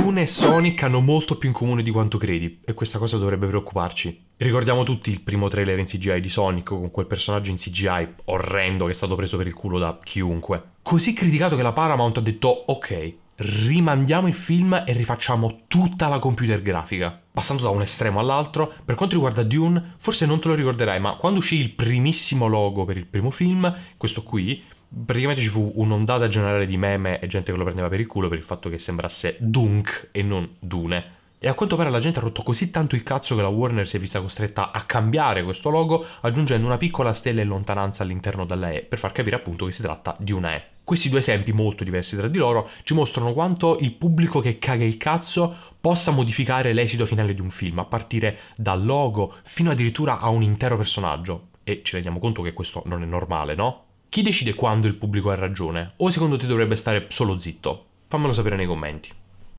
Dune e Sonic hanno molto più in comune di quanto credi e questa cosa dovrebbe preoccuparci. Ricordiamo tutti il primo trailer in CGI di Sonic con quel personaggio in CGI orrendo che è stato preso per il culo da chiunque. Così criticato che la Paramount ha detto ok, rimandiamo il film e rifacciamo tutta la computer grafica. Passando da un estremo all'altro, per quanto riguarda Dune, forse non te lo ricorderai, ma quando uscì il primissimo logo per il primo film, questo qui, praticamente ci fu un'ondata generale di meme e gente che lo prendeva per il culo per il fatto che sembrasse Dunk e non Dune. E a quanto pare la gente ha rotto così tanto il cazzo che la Warner si è vista costretta a cambiare questo logo aggiungendo una piccola stella in lontananza all'interno della E per far capire appunto che si tratta di una E. Questi due esempi molto diversi tra di loro ci mostrano quanto il pubblico che caga il cazzo possa modificare l'esito finale di un film, a partire dal logo fino addirittura a un intero personaggio. E ci rendiamo conto che questo non è normale, no? Chi decide quando il pubblico ha ragione? O secondo te dovrebbe stare solo zitto? Fammelo sapere nei commenti.